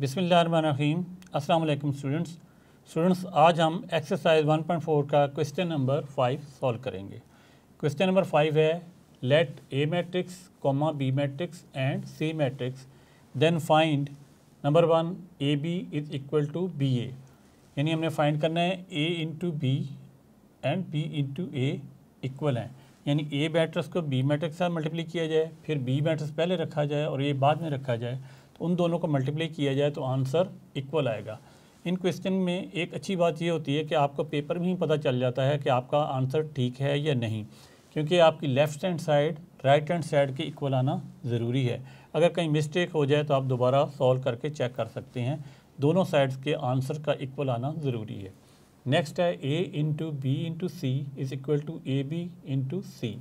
बिसमीम वालेकुम students students आज हम एक्सरसाइज 1.4 का क्वेश्चन नंबर फाइव सॉल्व करेंगे क्वेश्चन नंबर फाइव है let A matrix comma B matrix and C matrix then find number one A B is equal to B A यानी हमने find करना है A into B and B into A equal हैं यानी A matrix को B matrix से multiply किया जाए फिर बी मैट्रिक्स पहले रखा जाए और ए बाद में रखा जाए उन दोनों को मल्टीप्लाई किया जाए तो आंसर इक्वल आएगा इन क्वेश्चन में एक अच्छी बात ये होती है कि आपको पेपर में ही पता चल जाता है कि आपका आंसर ठीक है या नहीं क्योंकि आपकी left hand side right hand side के इक्वल आना ज़रूरी है अगर कहीं मिस्टेक हो जाए तो आप दोबारा सॉल्व करके चेक कर सकते हैं दोनों साइड्स के आंसर का इक्वल आना ज़रूरी है नेक्स्ट है A into B into C is equal to A B into C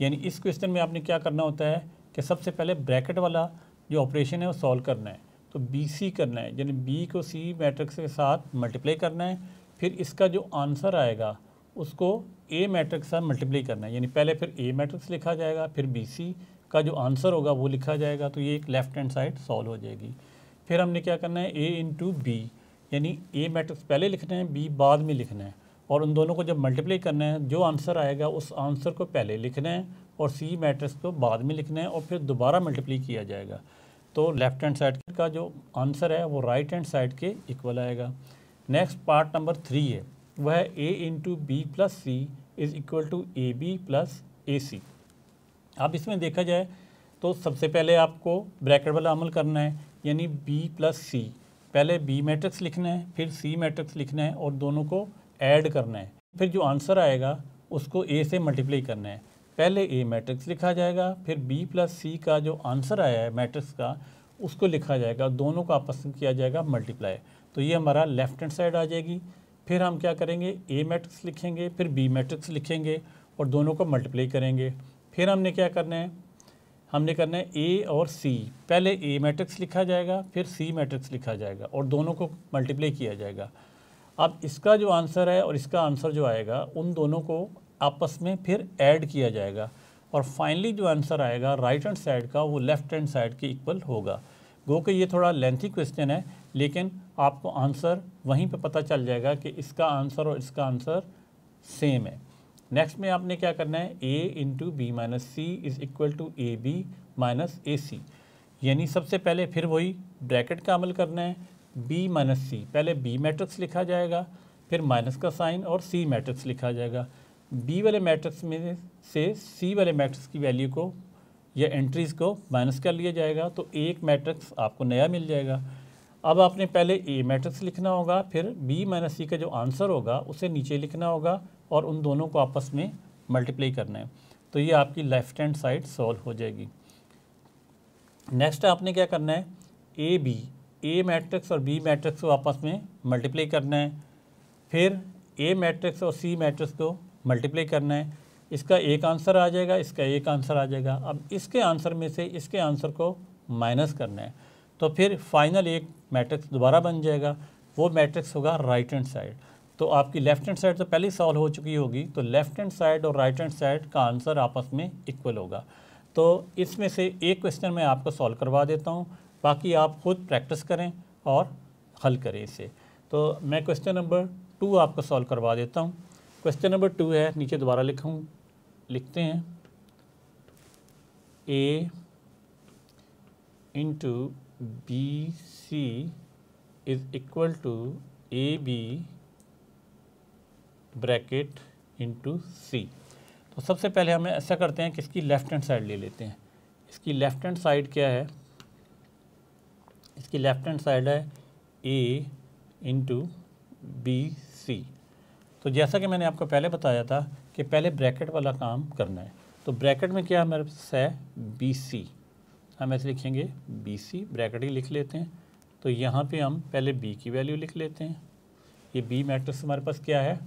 यानी इस क्वेश्चन में आपने क्या करना होता है कि सबसे पहले ब्रैकेट वाला जो ऑपरेशन है वो सॉल्व करना है तो बी सी करना है यानी बी को सी मैट्रिक्स के साथ मल्टीप्लाई करना है फिर इसका जो आंसर आएगा उसको ए मैट्रिक्स के साथ मल्टीप्लाई करना है यानी पहले फिर ए मैट्रिक्स लिखा जाएगा फिर बी सी का जो आंसर होगा वो लिखा जाएगा तो ये एक लेफ्ट हैंड साइड सॉल्व हो जाएगी फिर हमने क्या करना है ए इंटू बी यानी ए मैट्रिक्स पहले लिखना है बी बाद में लिखना है और उन दोनों को जब मल्टीप्लाई करना है जो आंसर आएगा उस आंसर को पहले लिखना है और सी मैट्रिक्स को बाद में लिखना है और फिर दोबारा मल्टीप्ली किया जाएगा तो लेफ्ट हैंड साइड का जो आंसर है वो राइट हैंड साइड के इक्वल आएगा नेक्स्ट पार्ट नंबर थ्री है वह है A into B plus C is equal to A B plus A C अब इसमें देखा जाए तो सबसे पहले आपको ब्रैकेट वाला अमल करना है यानी बी प्लस सी पहले बी मैट्रिक्स लिखना है फिर सी मैट्रिक्स लिखना है और दोनों को ऐड करना है फिर जो आंसर आएगा उसको ए से मल्टीप्लाई करना है पहले ए मैट्रिक्स लिखा जाएगा फिर बी प्लस सी का जो आंसर आया है मैट्रिक्स का उसको लिखा जाएगा दोनों को आपस में किया जाएगा मल्टीप्लाई तो ये हमारा लेफ्ट हैंड साइड आ जाएगी फिर हम क्या करेंगे ए मैट्रिक्स लिखेंगे फिर बी मैट्रिक्स लिखेंगे और दोनों को मल्टीप्लाई करेंगे फिर हमने क्या करना है हमने करना है ए और सी पहले ए मैट्रिक्स लिखा जाएगा फिर सी मैट्रिक्स लिखा जाएगा और दोनों को मल्टीप्लाई किया जाएगा अब इसका जो आंसर है और इसका आंसर जो आएगा उन दोनों को आपस में फिर ऐड किया जाएगा और फाइनली जो आंसर आएगा राइट हैंड साइड का वो लेफ्ट हैंड साइड के इक्वल होगा गो के ये थोड़ा लेंथी क्वेश्चन है लेकिन आपको आंसर वहीं पे पता चल जाएगा कि इसका आंसर और इसका आंसर सेम है नेक्स्ट में आपने क्या करना है A into B minus C is equal to A B minus A C यानी सबसे पहले फिर वही ब्रैकेट का अमल करना है बी माइनस सी पहले बी मैट्रिक्स लिखा जाएगा फिर माइनस का साइन और सी मैट्रिक्स लिखा जाएगा बी वाले मैट्रिक्स में से सी वाले मैट्रिक्स की वैल्यू को या एंट्रीज़ को माइनस कर लिया जाएगा तो एक मैट्रिक्स आपको नया मिल जाएगा अब आपने पहले ए मैट्रिक्स लिखना होगा फिर बी माइनस सी का जो आंसर होगा उसे नीचे लिखना होगा और उन दोनों को आपस में मल्टीप्लाई करना है तो ये आपकी लेफ्ट हैंड साइड सॉल्व हो जाएगी नेक्स्ट आपने क्या करना है ए बी ए मैट्रिक्स और बी मैट्रिक्स को आपस में मल्टीप्लाई करना है फिर ए मैट्रिक्स और सी मैट्रिक्स को मल्टीप्लाई करना है इसका एक आंसर आ जाएगा इसका एक आंसर आ जाएगा अब इसके आंसर में से इसके आंसर को माइनस करना है तो फिर फाइनल एक मैट्रिक्स दोबारा बन जाएगा वो मैट्रिक्स होगा राइट हैंड साइड तो आपकी लेफ्ट हैंड साइड तो पहले सॉल्व हो चुकी होगी तो लेफ्ट हैंड साइड और राइट हैंड साइड का आंसर आपस में इक्वल होगा तो इसमें से एक क्वेश्चन मैं आपको सॉल्व करवा देता हूँ बाकी आप खुद प्रैक्टिस करें और हल करें इसे तो मैं क्वेश्चन नंबर टू आपको सॉल्व करवा देता हूँ क्वेश्चन नंबर टू है नीचे दोबारा लिखूँ लिखते हैं A into B C is equal to A B bracket into C तो सबसे पहले हमें ऐसा करते हैं कि इसकी लेफ़्ट हैंड साइड ले लेते हैं इसकी लेफ़्ट हैंड साइड क्या है इसकी लेफ़्ट हैंड साइड है ए इंटू बी सी तो जैसा कि मैंने आपको पहले बताया था कि पहले ब्रैकेट वाला काम करना है तो ब्रैकेट में क्या हमारे पास है बी सी हम ऐसे लिखेंगे बी सी ब्रैकेट ही लिख लेते हैं तो यहाँ पे हम पहले बी की वैल्यू लिख लेते हैं ये बी मैट्रिक्स हमारे पास क्या है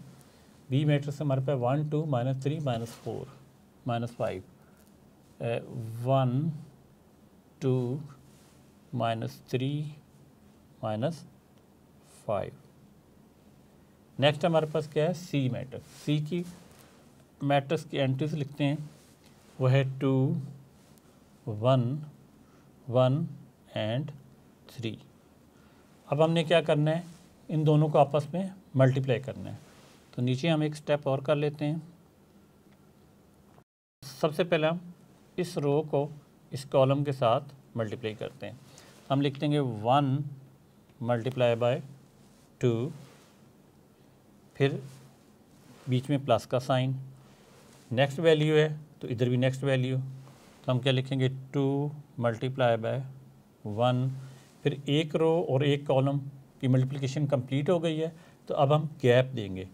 बी मैट्रिक्स हमारे पास one two minus three minus four minus five one two minus three minus five next हमारे पास क्या है सी मैट्रिक्स सी की मैट्रिक्स की एंट्रीज लिखते हैं वो है two one one and three अब हमने क्या करना है इन दोनों को आपस में मल्टीप्लाई करना है तो नीचे हम एक स्टेप और कर लेते हैं सबसे पहले हम इस रो को इस कॉलम के साथ मल्टीप्लाई करते हैं हम लिख देंगे वन मल्टीप्लाई बाय टू फिर बीच में प्लस का साइन नेक्स्ट वैल्यू है तो इधर भी नेक्स्ट वैल्यू तो हम क्या लिखेंगे टू मल्टीप्लाई बाय वन फिर एक रो और एक कॉलम की मल्टीप्लिकेशन कंप्लीट हो गई है तो अब हम गैप देंगे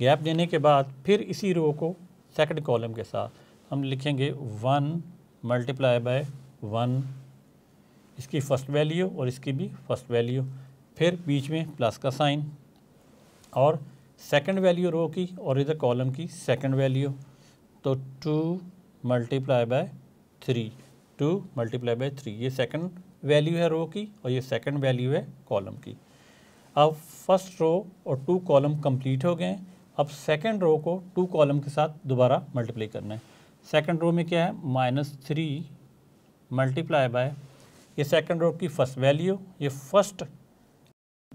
गैप देने के बाद फिर इसी रो को सेकंड कॉलम के साथ हम लिखेंगे वन मल्टीप्लाई बाय वन इसकी फ़र्स्ट वैल्यू और इसकी भी फर्स्ट वैल्यू फिर बीच में प्लस का साइन और सेकंड वैल्यू रो की और इधर कॉलम की सेकंड वैल्यू तो two multiply by three two multiply by three ये सेकंड वैल्यू है रो की और ये सेकंड वैल्यू है कॉलम की अब फर्स्ट रो और टू कॉलम कंप्लीट हो गए अब सेकंड रो को टू कॉलम के साथ दोबारा मल्टीप्लाई करना है सेकंड रो में क्या है माइनस थ्री मल्टीप्लाई बाय ये सेकंड रो की फर्स्ट वैल्यू ये फर्स्ट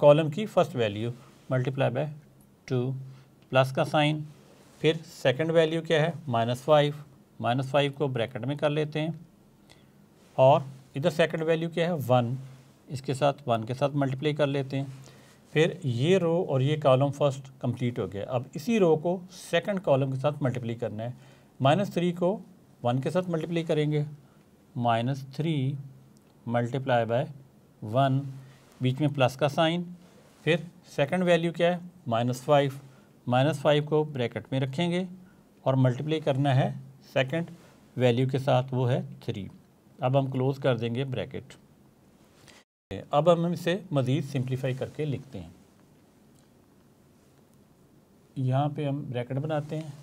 कॉलम की first value multiply by two plus का साइन फिर सेकंड वैल्यू क्या है माइनस फाइव माइनस फाइव को ब्रैकेट में कर लेते हैं और इधर सेकंड वैल्यू क्या है वन इसके साथ वन के साथ मल्टीप्लाई कर लेते हैं फिर ये रो और ये कॉलम फर्स्ट कंप्लीट हो गया अब इसी रो को सेकंड कॉलम के साथ मल्टीप्लाई करना है माइनस थ्री को वन के साथ मल्टीप्लाई करेंगे minus three multiply by one बीच में प्लस का साइन फिर सेकंड वैल्यू क्या है माइनस फाइव माइनस फाइव को ब्रैकेट में रखेंगे और मल्टीप्लाई करना है सेकंड वैल्यू के साथ वो है थ्री अब हम क्लोज़ कर देंगे ब्रैकेट अब हम इसे मज़ीद सिंप्लीफाई करके लिखते हैं यहाँ पे हम ब्रैकेट बनाते हैं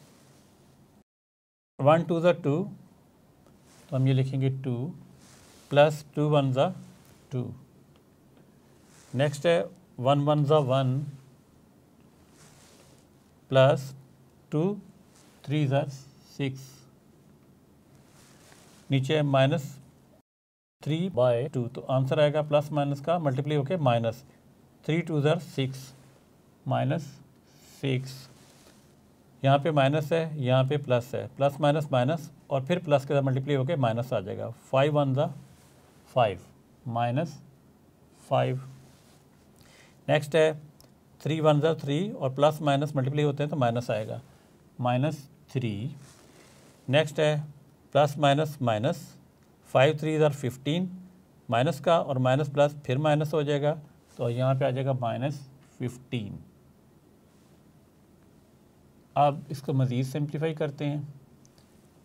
वन टू ज़ा टू तो हम ये लिखेंगे टू प्लस टू वन ज़ा टू नेक्स्ट है वन वन ज़ा वन प्लस टू थ्री ज़ार सिक्स नीचे माइनस थ्री बाय टू तो आंसर आएगा प्लस माइनस का मल्टीप्ली होके माइनस थ्री टू ज़ार सिक्स माइनस सिक्स यहाँ पे माइनस है यहाँ पे प्लस है प्लस माइनस माइनस और फिर प्लस के साथ मल्टीप्ली होके माइनस आ जाएगा फाइव वन ज़ा फाइव माइनस फाइव नेक्स्ट है थ्री वन ज़ा थ्री और प्लस माइनस मल्टीप्लाई होते हैं तो माइनस आएगा माइनस थ्री नेक्स्ट है plus minus minus five three ज़ार फिफ्टीन माइनस का और माइनस प्लस फिर माइनस हो जाएगा तो यहाँ पे आ जाएगा माइनस फिफ्टीन अब इसको मज़ीद सिंप्लीफाई करते हैं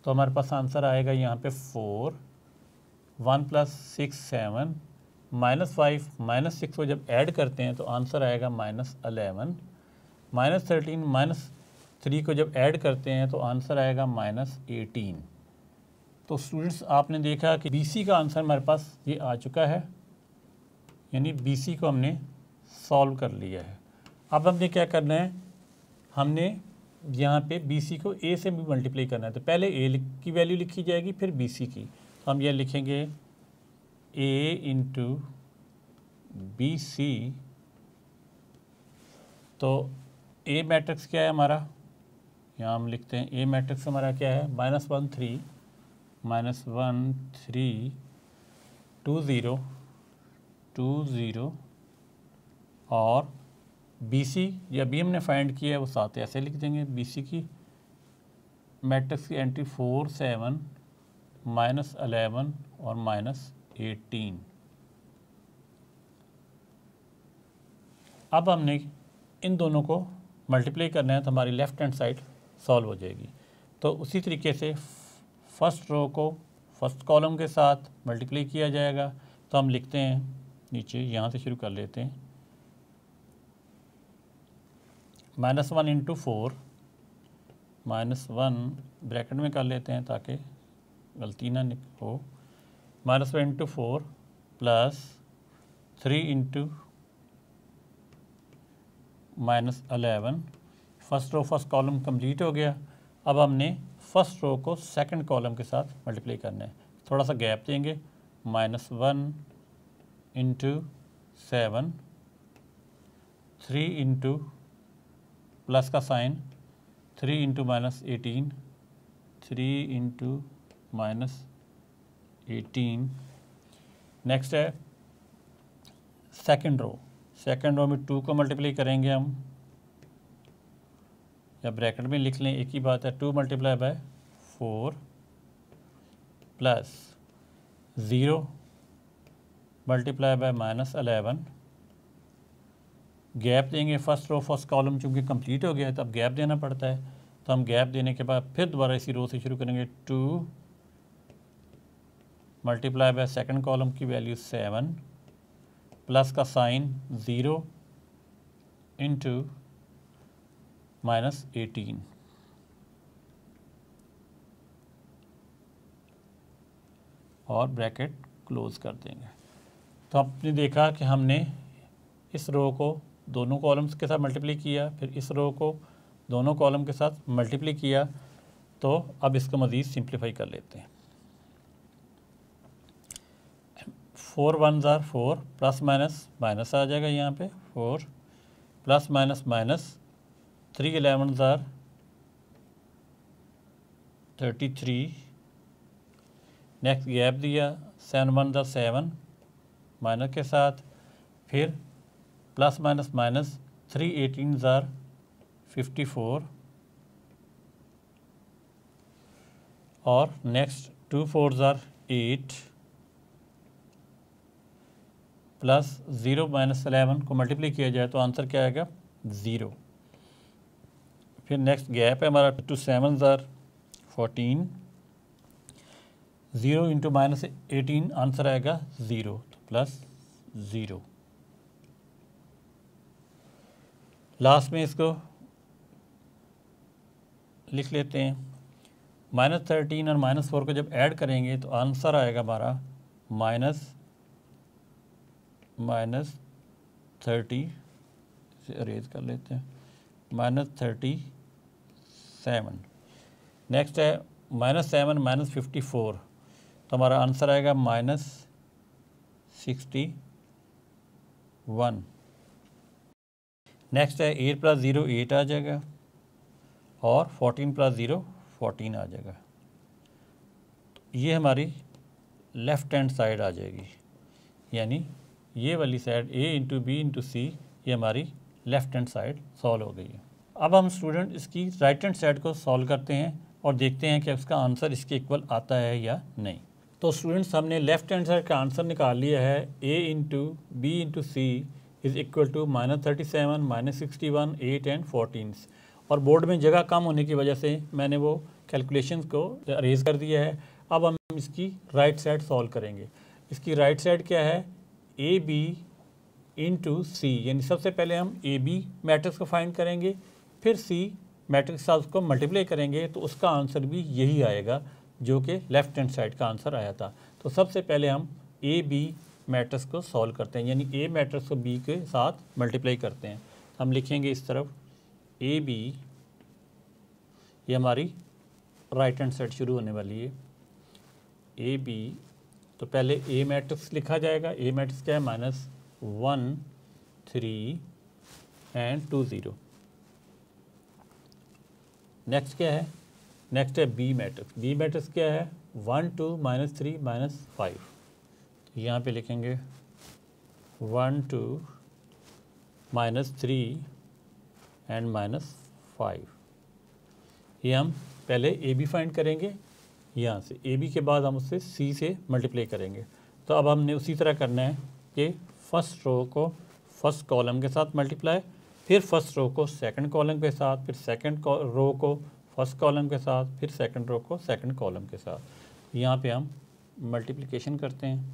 तो हमारे पास आंसर आएगा यहाँ पे four one plus six seven minus five minus six को जब ऐड करते हैं तो आंसर आएगा minus eleven minus thirteen minus three को जब ऐड करते हैं तो आंसर आएगा माइनस एटीन तो स्टूडेंट्स आपने देखा कि सी का आंसर हमारे पास ये आ चुका है यानी सी को हमने सॉल्व कर लिया है अब हमने क्या करना है हमने यहाँ पे सी को ए से भी मल्टीप्लाई करना है तो पहले ए की वैल्यू लिखी जाएगी फिर सी की तो हम यह लिखेंगे ए इंटू बी सी तो ए मैट्रिक्स क्या है हमारा यहाँ हम लिखते हैं ए मैट्रिक्स हमारा क्या है minus one three minus one three two zero two zero और बी सी या बी हमने फाइंड किया है वो साथ ऐसे लिख देंगे बी सी की मैट्रिक्स की entry four seven minus eleven और माइनस एटीन अब हमने इन दोनों को मल्टीप्लाई करना है तो हमारी लेफ़्ट हैंड साइड सॉल्व हो जाएगी तो उसी तरीके से फर्स्ट रो को फर्स्ट कॉलम के साथ मल्टीप्लाई किया जाएगा तो हम लिखते हैं नीचे यहाँ से शुरू कर लेते हैं minus one into four minus one bracket में कर लेते हैं ताकि गलती ना हो minus one into four plus three into minus eleven first row first column complete हो गया अब हमने फर्स्ट रो को सेकंड कॉलम के साथ मल्टीप्लाई करना है थोड़ा सा गैप देंगे minus one into seven three into plus का sign three into minus eighteen three into minus eighteen next है सेकंड रो सेकंड रो में टू को मल्टीप्लाई करेंगे हम या ब्रैकेट में लिख लें एक ही बात है two multiply by four plus zero multiply by minus eleven gap देंगे फर्स्ट रो फर्स्ट कॉलम चूंकि कंप्लीट हो गया है तो अब गैप देना पड़ता है तो हम गैप देने के बाद फिर दोबारा इसी रो से शुरू करेंगे two multiply by second column की वैल्यू सेवन प्लस का sign zero into minus eighteen और ब्रैकेट क्लोज़ कर देंगे तो आपने देखा कि हमने इस रो को दोनों कॉलम्स के साथ मल्टीप्ली किया फिर इस रो को दोनों कॉलम के साथ मल्टीप्ली किया तो अब इसको मज़ीद सिंप्लीफाई कर लेते हैं फोर वन ज़ार फोर प्लस माइनस माइनस आ जाएगा यहाँ पे four plus minus minus three eleven ज़ार थर्टी थ्री नेक्स्ट गैप दिया सेवन वन ज़ार सेवन माइनस के साथ फिर plus minus minus three eighteen ज़ार फिफ्टी फोर और नेक्स्ट टू फोर ज़ार eight plus zero minus eleven को मल्टीप्लाई किया जाए तो आंसर क्या आएगा ज़ीरो फिर नेक्स्ट गैप है हमारा टू सेवन ज़ार fourteen zero into minus eighteen answer आएगा ज़ीरो तो प्लस ज़ीरो लास्ट में इसको लिख लेते हैं माइनस थर्टीन और माइनस फोर को जब ऐड करेंगे तो आंसर आएगा हमारा माइनस माइनस थर्टी से अरेज कर लेते हैं माइनस थर्टी सेवन नेक्स्ट है minus seven minus fifty four तो हमारा आंसर आएगा माइनस सिक्सटी वन नेक्स्ट है एट प्लस ज़ीरो एट आ जाएगा और फोर्टीन प्लस ज़ीरो फोर्टीन आ जाएगा तो ये हमारी लेफ़्ट हैंड साइड आ जाएगी यानी ये वाली side A into B into C ये हमारी लेफ़्ट हैंड साइड सॉल्व हो गई है अब हम स्टूडेंट इसकी राइट हैंड साइड को सॉल्व करते हैं और देखते हैं कि उसका आंसर इसके इक्वल आता है या नहीं तो स्टूडेंट्स हमने लेफ़्ट हैंड साइड का आंसर निकाल लिया है A into B into C is equal to minus thirty seven minus sixty one eight and fourteen और बोर्ड में जगह कम होने की वजह से मैंने वो कैलकुलेशन को अरेज कर दिया है अब हम इसकी राइट साइड सॉल्व करेंगे इसकी राइट साइड क्या है ए बी इंटू सी यानी सबसे पहले हम ए बी मैट्रिक्स को फाइंड करेंगे फिर सी मैट्रिक्स के साथ उसको मल्टीप्लाई करेंगे तो उसका आंसर भी यही आएगा जो कि लेफ्ट हैंड साइड का आंसर आया था तो सबसे पहले हम ए बी मैट्रिक्स को सॉल्व करते हैं यानी ए मैट्रिक्स को बी के साथ मल्टीप्लाई करते हैं हम लिखेंगे इस तरफ ए बी ये हमारी राइट हैंड साइड शुरू होने वाली है ए बी तो पहले ए मैट्रिक्स लिखा जाएगा ए मैट्रिक्स क्या है minus one three and two zero next क्या है नेक्स्ट है बी मैट्रिक्स बी मैट्रिक्स क्या है one two minus three minus five यहाँ पे लिखेंगे one two minus three and minus five ये हम पहले ए बी फाइंड करेंगे यहाँ से ए बी के बाद हम उससे सी से मल्टीप्लाई करेंगे तो अब हमने उसी तरह करना है कि फ़र्स्ट रो को फर्स्ट कॉलम के साथ मल्टीप्लाई फिर फर्स्ट रो को सेकंड कॉलम के साथ फिर सेकंड रो को फर्स्ट कॉलम के साथ फिर सेकंड रो को सेकंड कॉलम के साथ यहाँ पे हम मल्टीप्लिकेशन करते हैं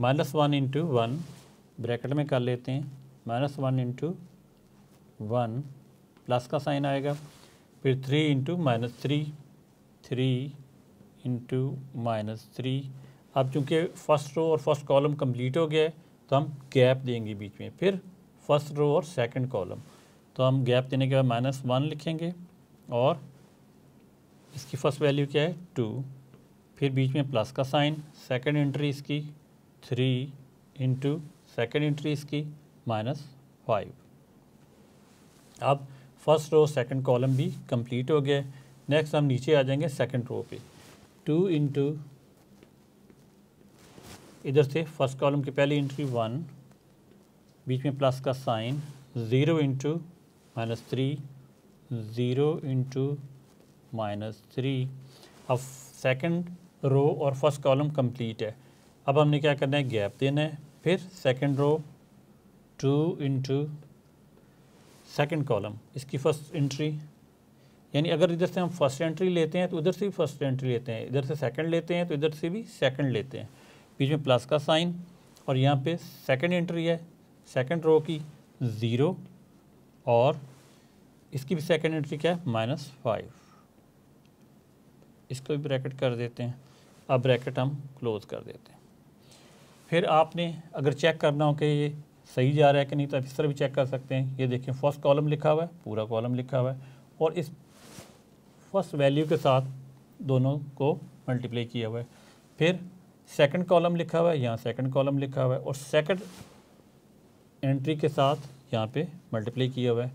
minus one into one bracket में कर लेते हैं minus one into one plus का साइन आएगा फिर three into minus three three into minus three अब चूँकि फ़र्स्ट रो और फर्स्ट कॉलम कंप्लीट हो गया है तो हम गैप देंगे बीच में फिर फर्स्ट रो और सेकंड कॉलम तो हम गैप देने के बाद माइनस वन लिखेंगे और इसकी फ़र्स्ट वैल्यू क्या है टू फिर बीच में प्लस का साइन सेकंड एंट्री इसकी थ्री इंटू सेकेंड एंट्री इसकी माइनस फाइव अब फर्स्ट रो सेकंड कॉलम भी कंप्लीट हो गया नेक्स्ट हम नीचे आ जाएंगे सेकंड रो पे टू इंटू इधर से फर्स्ट कॉलम की पहली एंट्री वन बीच में प्लस का sign zero into minus three zero into minus three अब सेकंड रो और फर्स्ट कॉलम कंप्लीट है अब हमने क्या करना है गैप देना है फिर second row two into second column इसकी फर्स्ट एंट्री यानी अगर इधर से हम फर्स्ट एंट्री लेते हैं तो उधर से भी फर्स्ट एंट्री लेते हैं इधर से सेकंड लेते हैं तो इधर से भी सेकंड लेते हैं बीच में प्लस का साइन और यहाँ पे सेकंड एंट्री है सेकंड रो की ज़ीरो और इसकी भी सेकंड एंट्री क्या है माइनस फाइव इसको भी ब्रैकेट कर देते हैं अब ब्रैकेट हम क्लोज़ कर देते हैं फिर आपने अगर चेक करना हो कि ये सही जा रहा है कि नहीं तो आप इस तरह भी चेक कर सकते हैं ये देखें फर्स्ट कॉलम लिखा हुआ है पूरा कॉलम लिखा हुआ है और इस फर्स्ट वैल्यू के साथ दोनों को मल्टीप्लाई किया हुआ है फिर सेकंड कॉलम लिखा हुआ है यहाँ सेकंड कॉलम लिखा हुआ है और सेकंड एंट्री के साथ यहाँ पे मल्टीप्लाई किया हुआ है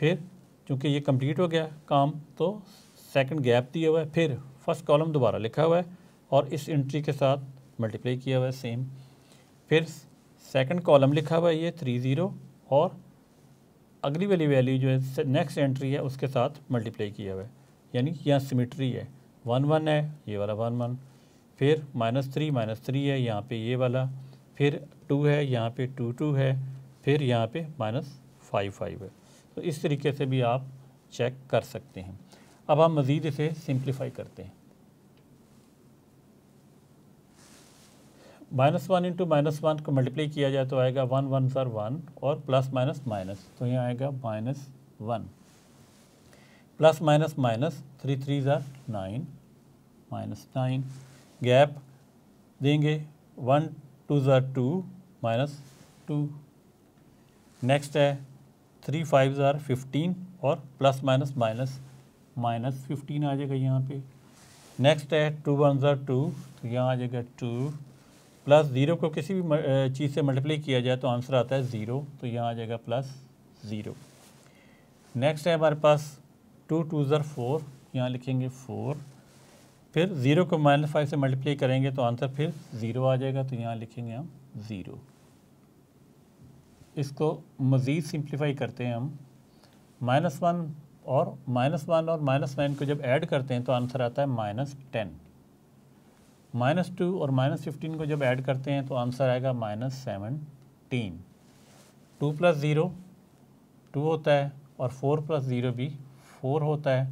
फिर चूँकि ये कंप्लीट हो गया काम तो सेकंड गैप दिया हुआ है फिर फर्स्ट कॉलम दोबारा लिखा हुआ है और इस एंट्री के साथ मल्टीप्लाई किया हुआ है सेम फिर सेकंड कॉलम लिखा हुआ है ये थ्री ज़ीरो और अगली वाली वैल्यू जो है नेक्स्ट एंट्री है उसके साथ मल्टीप्लाई किया हुआ है यानी कि यहाँ सिमिट्री है वन वन है ये वाला वन वन फिर माइनस थ्री माइनस थ्री है यहाँ पे ये वाला फिर टू है यहाँ पे टू टू है फिर यहाँ पे माइनस फाइव फाइव है तो इस तरीके से भी आप चेक कर सकते हैं अब हम मज़ीद इसे सिंप्लीफाई करते हैं minus one into minus one को मल्टीप्लाई किया जाए तो आएगा वन वन सर वन और प्लस माइनस माइनस तो यहाँ आएगा minus one plus minus minus three three ज़ार नाइन माइनस नाइन गैप देंगे वन टू ज़ार टू माइनस टू नेक्स्ट है थ्री फाइव ज़ार फिफ्टीन और plus minus minus minus fifteen आ जाएगा यहाँ पे नेक्स्ट है टू वन ज़ार टू तो यहाँ आ जाएगा टू प्लस ज़ीरो को किसी भी चीज़ से मल्टीप्लाई किया जाए तो आंसर आता है ज़ीरो तो यहाँ आ जाएगा प्लस ज़ीरो नेक्स्ट है हमारे पास टू टू ज़र फोर यहाँ लिखेंगे फोर फिर ज़ीरो को माइनस फाइव से मल्टीप्लाई करेंगे तो आंसर फिर ज़ीरो आ जाएगा तो यहाँ लिखेंगे हम ज़ीरो इसको मज़ीद सिंप्लीफाई करते हैं हम माइनस वन और माइनस वन और माइनस नाइन को जब ऐड करते हैं तो आंसर आता है माइनस टेन माइनस टू और माइनस फिफ्टीन को जब ऐड करते हैं तो आंसर आएगा minus seventeen two plus zero two होता है और फोर प्लस ज़ीरो भी फोर होता है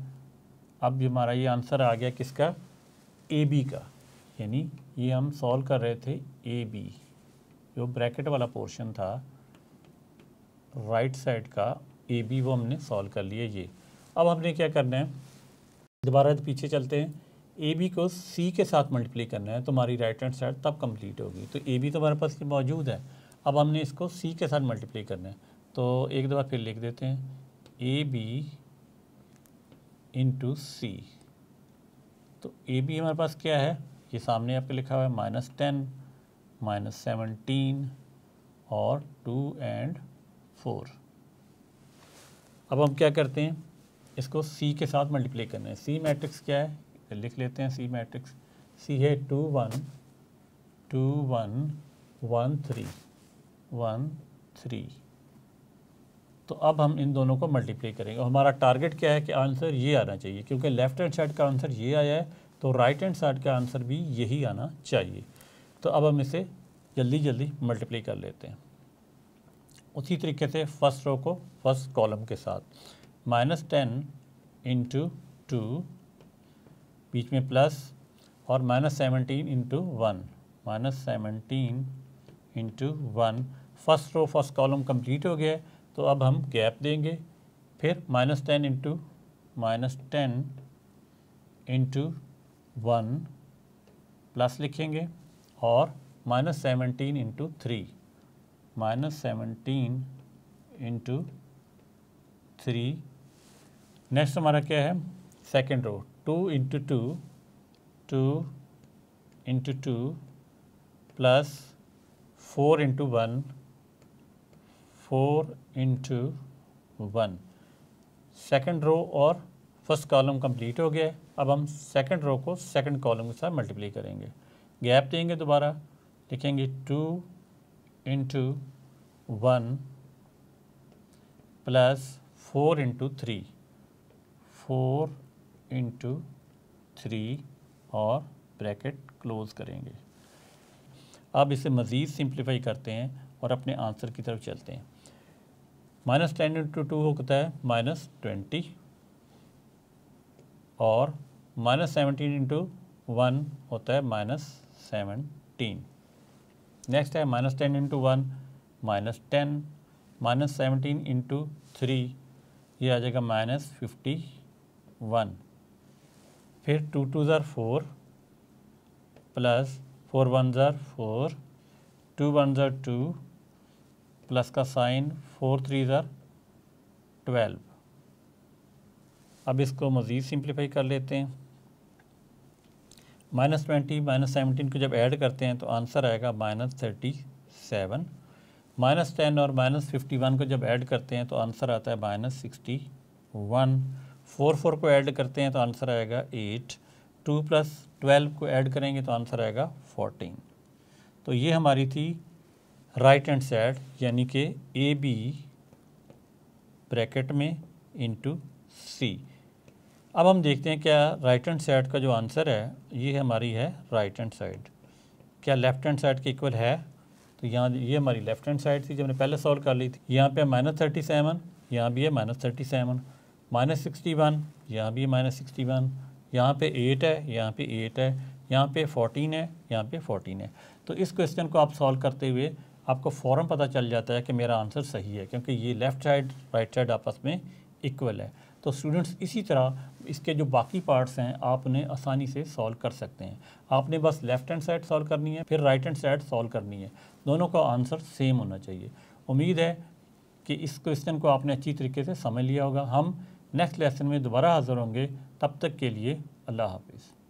अब हमारा ये आंसर आ गया किसका ए बी का यानी ये हम सॉल्व कर रहे थे ए बी जो ब्रैकेट वाला पोर्शन था राइट साइड का ए बी वो हमने सॉल्व कर लिया ये अब हमने क्या करना है दोबारा पीछे चलते हैं ए बी को सी के साथ मल्टीप्लाई करना है तो हमारी राइट हैंड साइड तब कंप्लीट होगी तो ए बी तो हमारे पास मौजूद है अब हमने इसको सी के साथ मल्टीप्लाई करना है तो एक दफ़ा फिर लिख देते हैं ए बी इंटू सी तो ए बी हमारे पास क्या है ये सामने आपके लिखा हुआ है माइनस टेन माइनस सेवनटीन और टू एंड फोर अब हम क्या करते हैं इसको सी के साथ मल्टीप्लाई करना है सी मैट्रिक्स क्या है लिख लेते हैं सी मैट्रिक्स सी है two one two one one three one three तो अब हम इन दोनों को मल्टीप्लाई करेंगे हमारा टारगेट क्या है कि आंसर ये आना चाहिए क्योंकि लेफ्ट हैंड साइड का आंसर ये आया है तो राइट हैंड साइड का आंसर भी यही आना चाहिए तो अब हम इसे जल्दी जल्दी मल्टीप्लाई कर लेते हैं उसी तरीके से फर्स्ट रो को फर्स्ट कॉलम के साथ माइनस टेन इंटू टू बीच में प्लस और minus seventeen into one minus seventeen into one first row first column complete हो गया है तो अब हम गैप देंगे फिर minus ten into minus ten into one plus लिखेंगे और minus seventeen into three minus seventeen into three next हमारा क्या है second row two into two two into two plus four into one four into one second row और first column complete हो गया अब हम सेकेंड रो को second column के साथ मल्टीप्लाई करेंगे गैप देंगे दोबारा लिखेंगे two into one plus four into three four into three और ब्रैकेट क्लोज करेंगे अब इसे मज़ीद सिंप्लीफाई करते हैं और अपने आंसर की तरफ चलते हैं माइनस टेन इंटू टू होता है माइनस ट्वेंटी और माइनस सेवनटीन इंटू वन होता है माइनस सेवनटीन नेक्स्ट है minus ten into one minus ten minus seventeen into three ये आ जाएगा माइनस फिफ्टी वन फिर टू टू ज़र फोर प्लस फोर वन ज़ार फोर टू वन ज़ार टू प्लस का साइन फोर थ्री ज़र ट्वेल्व अब इसको मज़ीद सिंप्लीफाई कर लेते हैं माइनस ट्वेंटी माइनस सेवनटीन को जब ऐड करते हैं तो आंसर आएगा minus thirty seven minus ten और माइनस फिफ्टी वन को जब ऐड करते हैं तो आंसर आता है minus sixty one four four को ऐड करते हैं तो आंसर आएगा एट टू प्लस ट्वेल्व को ऐड करेंगे तो आंसर आएगा फोर्टीन तो ये हमारी थी राइट हैंड साइड यानी कि ए बी ब्रैकेट में इंटू सी अब हम देखते हैं क्या राइट हैंड साइड का जो आंसर है ये हमारी है राइट हैंड साइड क्या लेफ्ट हैंड साइड के इक्वल है तो यहाँ ये हमारी लेफ्ट हैंड साइड थी जब हमने पहले सॉल्व कर ली थी यहाँ पे माइनस थर्टी सेवन यहाँ भी है minus thirty seven minus sixty one यहाँ भी है माइनस सिक्सटी वन यहाँ पे एट है यहाँ पे एट है यहाँ पे फोर्टीन है यहाँ पे फोर्टीन है तो इस क्वेश्चन को आप सॉल्व करते हुए आपको फ़ौर पता चल जाता है कि मेरा आंसर सही है क्योंकि ये लेफ़्ट साइड राइट साइड आपस में इक्वल है तो स्टूडेंट्स इसी तरह इसके जो बाकी पार्ट्स हैं आप उन्हें आसानी से सॉल्व कर सकते हैं आपने बस लेफ़्ट हैंड साइड सॉल्व करनी है फिर राइट हैंड साइड सॉल्व करनी है दोनों का आंसर सेम होना चाहिए उम्मीद है कि इस क्वेश्चन को आपने अच्छी तरीके से समझ लिया होगा हम नेक्स्ट लेसन में दोबारा हाज़िर होंगे तब तक के लिए अल्लाह हाफिज़